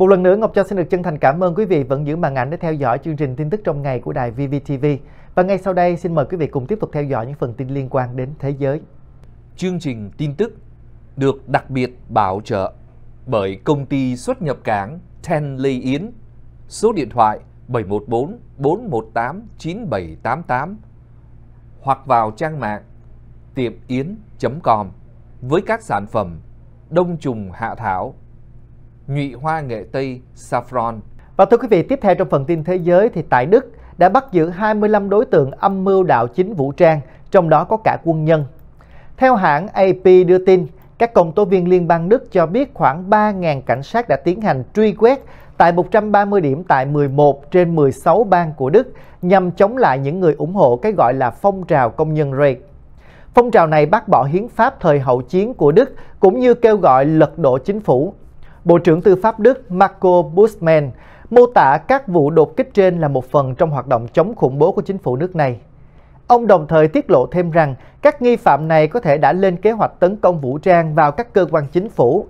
Một lần nữa, Ngọc Châu xin được chân thành cảm ơn quý vị vẫn giữ màn ảnh để theo dõi chương trình tin tức trong ngày của đài VVTV. Và ngay sau đây, xin mời quý vị cùng tiếp tục theo dõi những phần tin liên quan đến thế giới. Chương trình tin tức được đặc biệt bảo trợ bởi công ty xuất nhập cảng Ten Lê Yến, số điện thoại 714 418 9788 hoặc vào trang mạng tiệm com với các sản phẩm đông trùng hạ thảo nhụy hoa nghệ Tây, saffron. Và thưa quý vị, tiếp theo trong phần tin thế giới thì tại Đức đã bắt giữ 25 đối tượng âm mưu đạo chính vũ trang, trong đó có cả quân nhân. Theo hãng AP đưa tin, các công tố viên liên bang Đức cho biết khoảng 3.000 cảnh sát đã tiến hành truy quét tại 130 điểm tại 11 trên 16 bang của Đức nhằm chống lại những người ủng hộ cái gọi là phong trào công nhân Reich. Phong trào này bác bỏ hiến pháp thời hậu chiến của Đức cũng như kêu gọi lật đổ chính phủ Bộ trưởng Tư pháp Đức Marco Buschmann mô tả các vụ đột kích trên là một phần trong hoạt động chống khủng bố của chính phủ nước này. Ông đồng thời tiết lộ thêm rằng các nghi phạm này có thể đã lên kế hoạch tấn công vũ trang vào các cơ quan chính phủ.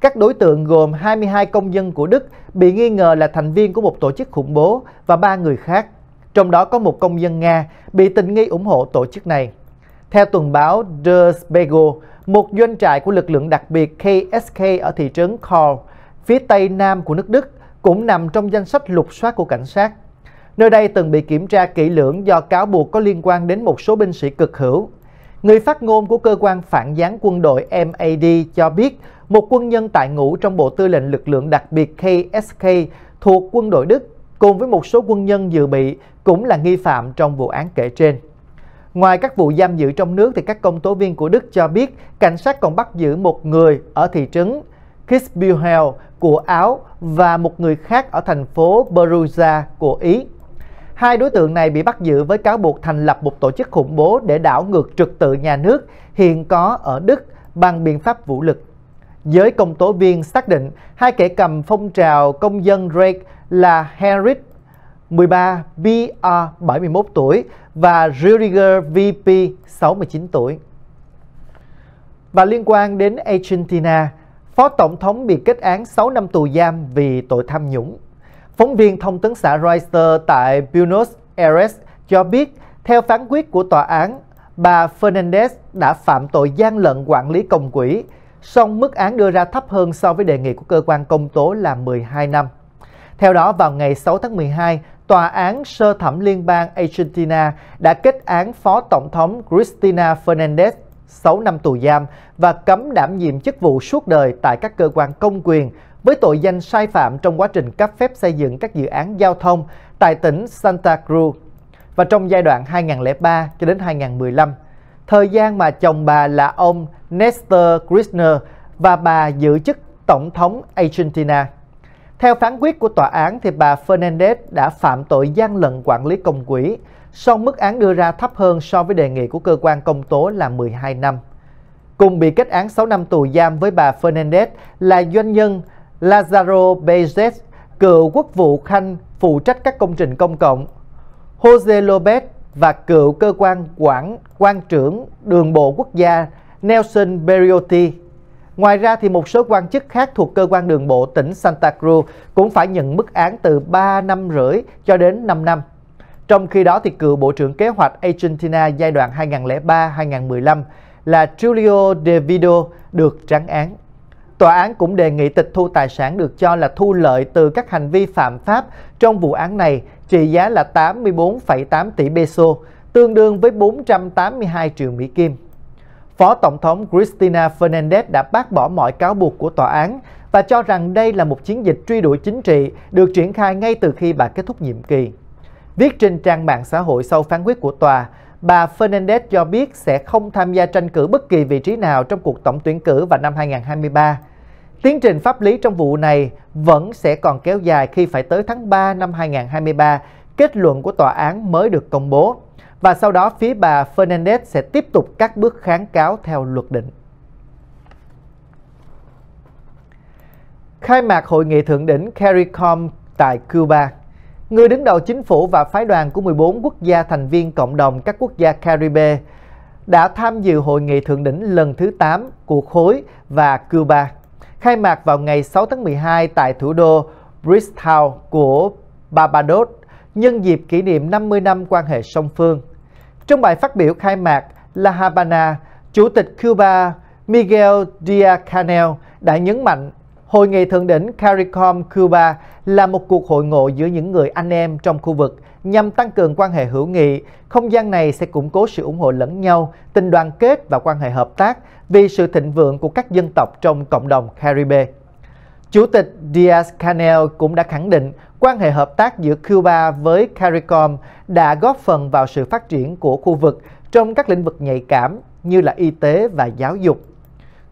Các đối tượng gồm 22 công dân của Đức bị nghi ngờ là thành viên của một tổ chức khủng bố và ba người khác, trong đó có một công dân Nga bị tình nghi ủng hộ tổ chức này. Theo tuần báo Der Spiegel, một doanh trại của lực lượng đặc biệt KSK ở thị trấn Korl, phía tây nam của nước Đức, cũng nằm trong danh sách lục soát của cảnh sát. Nơi đây từng bị kiểm tra kỹ lưỡng do cáo buộc có liên quan đến một số binh sĩ cực hữu. Người phát ngôn của cơ quan phản gián quân đội MAD cho biết một quân nhân tại ngũ trong Bộ Tư lệnh Lực lượng đặc biệt KSK thuộc quân đội Đức cùng với một số quân nhân dự bị cũng là nghi phạm trong vụ án kể trên. Ngoài các vụ giam giữ trong nước thì các công tố viên của Đức cho biết cảnh sát còn bắt giữ một người ở thị trấn Kitzbühel của Áo và một người khác ở thành phố Perugia của Ý. Hai đối tượng này bị bắt giữ với cáo buộc thành lập một tổ chức khủng bố để đảo ngược trật tự nhà nước hiện có ở Đức bằng biện pháp vũ lực. Giới công tố viên xác định hai kẻ cầm phong trào công dân Drake là Henrik 13 VR 71 tuổi và rüdiger VP 69 tuổi. Và liên quan đến Argentina, Phó Tổng thống bị kết án 6 năm tù giam vì tội tham nhũng. Phóng viên thông tấn xã Reuters tại Buenos Aires cho biết, theo phán quyết của tòa án, bà Fernandez đã phạm tội gian lận quản lý công quỹ, song mức án đưa ra thấp hơn so với đề nghị của cơ quan công tố là 12 năm. Theo đó, vào ngày 6 tháng 12, Tòa án sơ thẩm liên bang Argentina đã kết án Phó Tổng thống Cristina Fernandez 6 năm tù giam và cấm đảm nhiệm chức vụ suốt đời tại các cơ quan công quyền với tội danh sai phạm trong quá trình cấp phép xây dựng các dự án giao thông tại tỉnh Santa Cruz và trong giai đoạn 2003 cho đến 2015, thời gian mà chồng bà là ông Nestor Kirchner và bà giữ chức Tổng thống Argentina. Theo phán quyết của tòa án, thì bà Fernandez đã phạm tội gian lận quản lý công quỹ, song mức án đưa ra thấp hơn so với đề nghị của cơ quan công tố là 12 năm. Cùng bị kết án 6 năm tù giam với bà Fernandez là doanh nhân Lazaro Bezes, cựu quốc vụ khanh phụ trách các công trình công cộng, Jose Lopez và cựu cơ quan quản quan trưởng đường bộ quốc gia Nelson Berioti. Ngoài ra thì một số quan chức khác thuộc cơ quan đường bộ tỉnh Santa Cruz cũng phải nhận mức án từ 3 năm rưỡi cho đến 5 năm. Trong khi đó thì cựu Bộ trưởng Kế hoạch Argentina giai đoạn 2003-2015 là Julio De Vido được trắng án. Tòa án cũng đề nghị tịch thu tài sản được cho là thu lợi từ các hành vi phạm pháp trong vụ án này trị giá là 84,8 tỷ peso, tương đương với 482 triệu Mỹ Kim. Phó Tổng thống Cristina Fernandez đã bác bỏ mọi cáo buộc của tòa án và cho rằng đây là một chiến dịch truy đuổi chính trị được triển khai ngay từ khi bà kết thúc nhiệm kỳ. Viết trên trang mạng xã hội sau phán quyết của tòa, bà Fernandez cho biết sẽ không tham gia tranh cử bất kỳ vị trí nào trong cuộc tổng tuyển cử vào năm 2023. Tiến trình pháp lý trong vụ này vẫn sẽ còn kéo dài khi phải tới tháng 3 năm 2023, kết luận của tòa án mới được công bố và sau đó phía bà Fernandez sẽ tiếp tục các bước kháng cáo theo luật định. Khai mạc hội nghị thượng đỉnh CARICOM tại Cuba, người đứng đầu chính phủ và phái đoàn của 14 quốc gia thành viên cộng đồng các quốc gia Caribe đã tham dự hội nghị thượng đỉnh lần thứ 8 của khối và Cuba, khai mạc vào ngày 6 tháng 12 tại thủ đô Bristol của Barbados nhân dịp kỷ niệm 50 năm quan hệ song phương. Trong bài phát biểu khai mạc La Habana, Chủ tịch Cuba Miguel Díaz-Canel đã nhấn mạnh Hội nghị thượng đỉnh CARICOM Cuba là một cuộc hội ngộ giữa những người anh em trong khu vực nhằm tăng cường quan hệ hữu nghị. Không gian này sẽ củng cố sự ủng hộ lẫn nhau, tình đoàn kết và quan hệ hợp tác vì sự thịnh vượng của các dân tộc trong cộng đồng Caribe. Chủ tịch Diaz-Canel cũng đã khẳng định quan hệ hợp tác giữa Cuba với CARICOM đã góp phần vào sự phát triển của khu vực trong các lĩnh vực nhạy cảm như là y tế và giáo dục.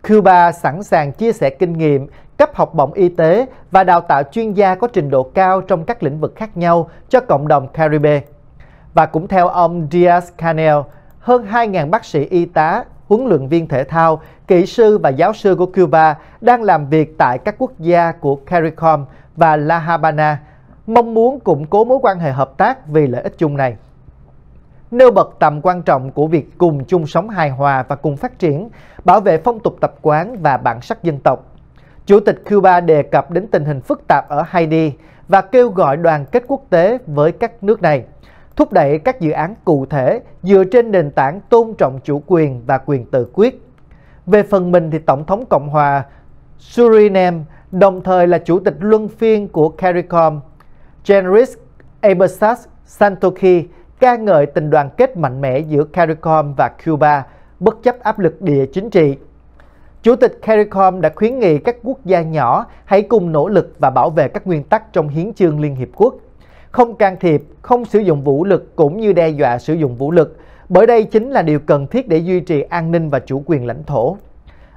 Cuba sẵn sàng chia sẻ kinh nghiệm, cấp học bổng y tế và đào tạo chuyên gia có trình độ cao trong các lĩnh vực khác nhau cho cộng đồng Caribe. Và cũng theo ông Diaz-Canel, hơn 2.000 bác sĩ y tá huấn luyện viên thể thao, kỹ sư và giáo sư của Cuba đang làm việc tại các quốc gia của CARICOM và La Habana, mong muốn củng cố mối quan hệ hợp tác vì lợi ích chung này. Nêu bật tầm quan trọng của việc cùng chung sống hài hòa và cùng phát triển, bảo vệ phong tục tập quán và bản sắc dân tộc, Chủ tịch Cuba đề cập đến tình hình phức tạp ở Haiti và kêu gọi đoàn kết quốc tế với các nước này thúc đẩy các dự án cụ thể dựa trên nền tảng tôn trọng chủ quyền và quyền tự quyết. Về phần mình thì Tổng thống Cộng hòa Suriname đồng thời là chủ tịch luân phiên của CARICOM, Generis Ebersas Santoki ca ngợi tình đoàn kết mạnh mẽ giữa CARICOM và Cuba bất chấp áp lực địa chính trị. Chủ tịch CARICOM đã khuyến nghị các quốc gia nhỏ hãy cùng nỗ lực và bảo vệ các nguyên tắc trong hiến chương Liên Hiệp Quốc – không can thiệp, không sử dụng vũ lực cũng như đe dọa sử dụng vũ lực, bởi đây chính là điều cần thiết để duy trì an ninh và chủ quyền lãnh thổ.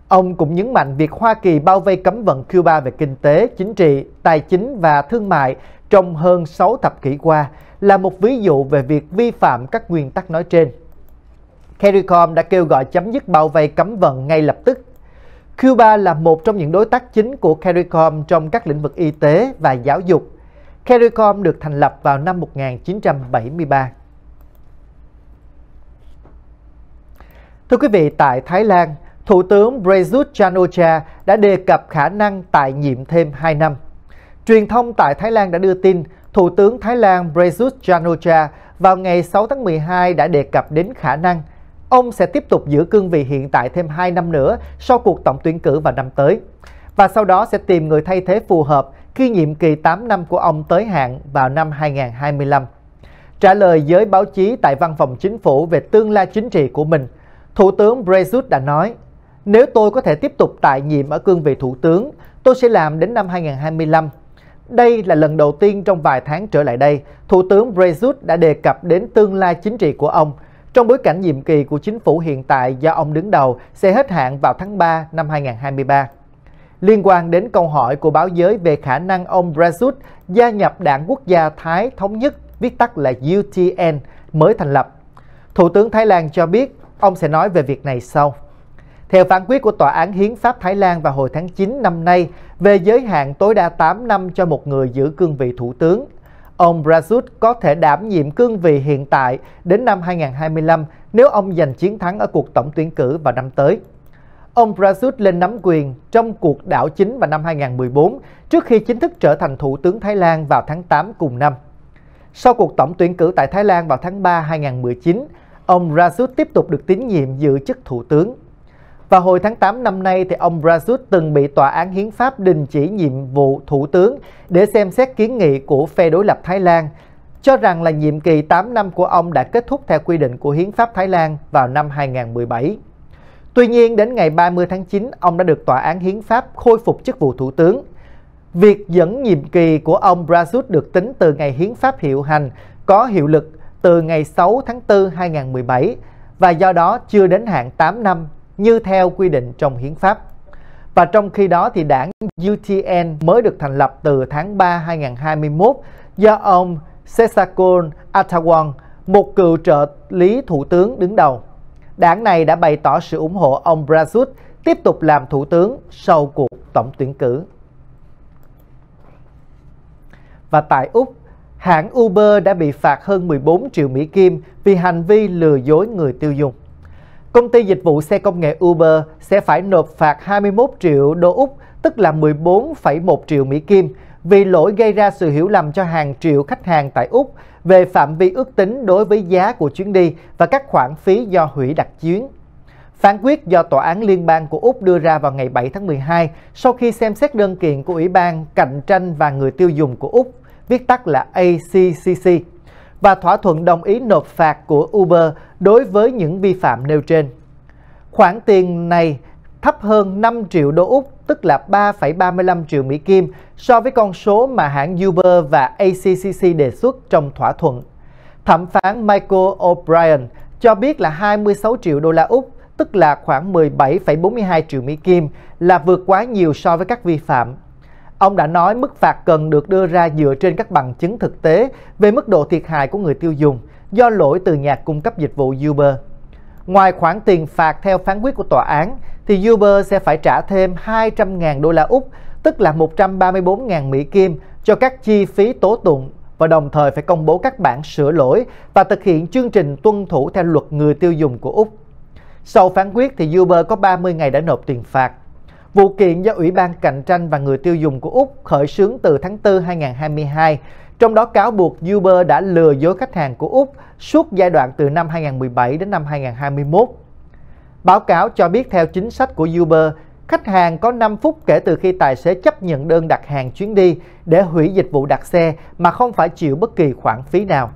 Ông cũng nhấn mạnh việc Hoa Kỳ bao vây cấm vận Cuba về kinh tế, chính trị, tài chính và thương mại trong hơn 6 thập kỷ qua là một ví dụ về việc vi phạm các nguyên tắc nói trên. CARICOM đã kêu gọi chấm dứt bao vây cấm vận ngay lập tức. Cuba là một trong những đối tác chính của CARICOM trong các lĩnh vực y tế và giáo dục Caricom được thành lập vào năm 1973. Thưa quý vị, tại Thái Lan, Thủ tướng Prayut chan o cha đã đề cập khả năng tại nhiệm thêm 2 năm. Truyền thông tại Thái Lan đã đưa tin Thủ tướng Thái Lan Prayut chan o cha vào ngày 6 tháng 12 đã đề cập đến khả năng ông sẽ tiếp tục giữ cương vị hiện tại thêm 2 năm nữa sau cuộc tổng tuyển cử vào năm tới và sau đó sẽ tìm người thay thế phù hợp khi nhiệm kỳ 8 năm của ông tới hạn vào năm 2025. Trả lời giới báo chí tại văn phòng chính phủ về tương lai chính trị của mình, Thủ tướng Brexit đã nói, nếu tôi có thể tiếp tục tại nhiệm ở cương vị Thủ tướng, tôi sẽ làm đến năm 2025. Đây là lần đầu tiên trong vài tháng trở lại đây, Thủ tướng Brexit đã đề cập đến tương lai chính trị của ông trong bối cảnh nhiệm kỳ của chính phủ hiện tại do ông đứng đầu sẽ hết hạn vào tháng 3 năm 2023 liên quan đến câu hỏi của báo giới về khả năng ông Brasut gia nhập đảng quốc gia Thái Thống Nhất, viết tắt là UTN, mới thành lập. Thủ tướng Thái Lan cho biết ông sẽ nói về việc này sau. Theo phán quyết của Tòa án Hiến pháp Thái Lan vào hồi tháng 9 năm nay về giới hạn tối đa 8 năm cho một người giữ cương vị thủ tướng, ông Brasut có thể đảm nhiệm cương vị hiện tại đến năm 2025 nếu ông giành chiến thắng ở cuộc tổng tuyển cử vào năm tới. Ông Prasut lên nắm quyền trong cuộc đảo chính vào năm 2014 trước khi chính thức trở thành Thủ tướng Thái Lan vào tháng 8 cùng năm. Sau cuộc tổng tuyển cử tại Thái Lan vào tháng 3 2019, ông Prasut tiếp tục được tín nhiệm giữ chức Thủ tướng. Và hồi tháng 8 năm nay thì ông Prasut từng bị tòa án hiến pháp đình chỉ nhiệm vụ thủ tướng để xem xét kiến nghị của phe đối lập Thái Lan cho rằng là nhiệm kỳ 8 năm của ông đã kết thúc theo quy định của hiến pháp Thái Lan vào năm 2017. Tuy nhiên, đến ngày 30 tháng 9, ông đã được Tòa án Hiến pháp khôi phục chức vụ Thủ tướng. Việc dẫn nhiệm kỳ của ông Brazout được tính từ ngày hiến pháp hiệu hành có hiệu lực từ ngày 6 tháng 4 2017 và do đó chưa đến hạn 8 năm như theo quy định trong hiến pháp. Và trong khi đó thì đảng UTN mới được thành lập từ tháng 3 2021 do ông Sesakon Atawon, một cựu trợ lý thủ tướng đứng đầu đảng này đã bày tỏ sự ủng hộ ông Brazout tiếp tục làm thủ tướng sau cuộc tổng tuyển cử. Và tại Úc, hãng Uber đã bị phạt hơn 14 triệu Mỹ Kim vì hành vi lừa dối người tiêu dùng. Công ty dịch vụ xe công nghệ Uber sẽ phải nộp phạt 21 triệu đô Úc, tức là 14,1 triệu Mỹ Kim vì lỗi gây ra sự hiểu lầm cho hàng triệu khách hàng tại Úc về phạm vi ước tính đối với giá của chuyến đi và các khoản phí do hủy đặt chuyến. Phán quyết do Tòa án Liên bang của Úc đưa ra vào ngày 7 tháng 12 sau khi xem xét đơn kiện của Ủy ban Cạnh tranh và Người tiêu dùng của Úc, viết tắt là ACCC, và thỏa thuận đồng ý nộp phạt của Uber đối với những vi phạm nêu trên. Khoản tiền này thấp hơn 5 triệu đô Úc tức là 3,35 triệu Mỹ Kim so với con số mà hãng Uber và ACCC đề xuất trong thỏa thuận. Thẩm phán Michael O'Brien cho biết là 26 triệu đô la Úc, tức là khoảng 17,42 triệu Mỹ Kim, là vượt quá nhiều so với các vi phạm. Ông đã nói mức phạt cần được đưa ra dựa trên các bằng chứng thực tế về mức độ thiệt hại của người tiêu dùng do lỗi từ nhà cung cấp dịch vụ Uber. Ngoài khoản tiền phạt theo phán quyết của tòa án, thì Uber sẽ phải trả thêm 200.000 đô la Úc, tức là 134.000 Mỹ Kim cho các chi phí tố tụng và đồng thời phải công bố các bản sửa lỗi và thực hiện chương trình tuân thủ theo luật người tiêu dùng của Úc. Sau phán quyết thì Uber có 30 ngày đã nộp tiền phạt. Vụ kiện do Ủy ban Cạnh tranh và Người tiêu dùng của Úc khởi xướng từ tháng 4 2022, trong đó cáo buộc Uber đã lừa dối khách hàng của Úc suốt giai đoạn từ năm 2017 đến năm 2021. Báo cáo cho biết theo chính sách của Uber, khách hàng có 5 phút kể từ khi tài xế chấp nhận đơn đặt hàng chuyến đi để hủy dịch vụ đặt xe mà không phải chịu bất kỳ khoản phí nào.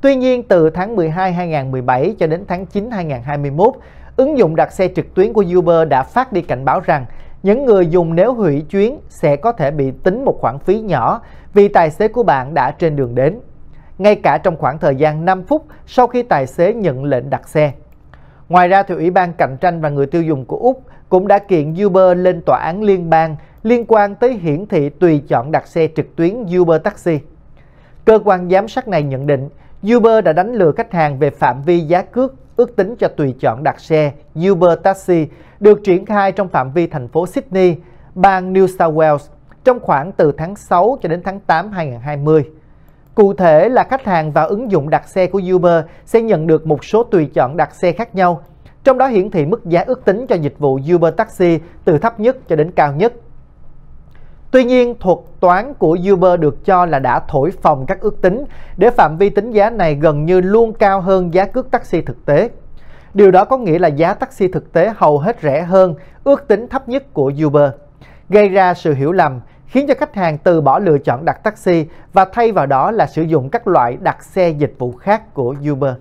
Tuy nhiên, từ tháng 12 2017 cho đến tháng 9 2021, ứng dụng đặt xe trực tuyến của Uber đã phát đi cảnh báo rằng những người dùng nếu hủy chuyến sẽ có thể bị tính một khoản phí nhỏ vì tài xế của bạn đã trên đường đến, ngay cả trong khoảng thời gian 5 phút sau khi tài xế nhận lệnh đặt xe. Ngoài ra, thì Ủy ban Cạnh tranh và Người tiêu dùng của Úc cũng đã kiện Uber lên tòa án liên bang liên quan tới hiển thị tùy chọn đặt xe trực tuyến Uber Taxi. Cơ quan giám sát này nhận định Uber đã đánh lừa khách hàng về phạm vi giá cước ước tính cho tùy chọn đặt xe Uber Taxi được triển khai trong phạm vi thành phố Sydney, bang New South Wales trong khoảng từ tháng 6 cho đến tháng 8 2020. Cụ thể là khách hàng vào ứng dụng đặt xe của Uber sẽ nhận được một số tùy chọn đặt xe khác nhau, trong đó hiển thị mức giá ước tính cho dịch vụ Uber Taxi từ thấp nhất cho đến cao nhất. Tuy nhiên, thuật toán của Uber được cho là đã thổi phòng các ước tính để phạm vi tính giá này gần như luôn cao hơn giá cước taxi thực tế. Điều đó có nghĩa là giá taxi thực tế hầu hết rẻ hơn ước tính thấp nhất của Uber, gây ra sự hiểu lầm khiến cho khách hàng từ bỏ lựa chọn đặt taxi và thay vào đó là sử dụng các loại đặt xe dịch vụ khác của Uber.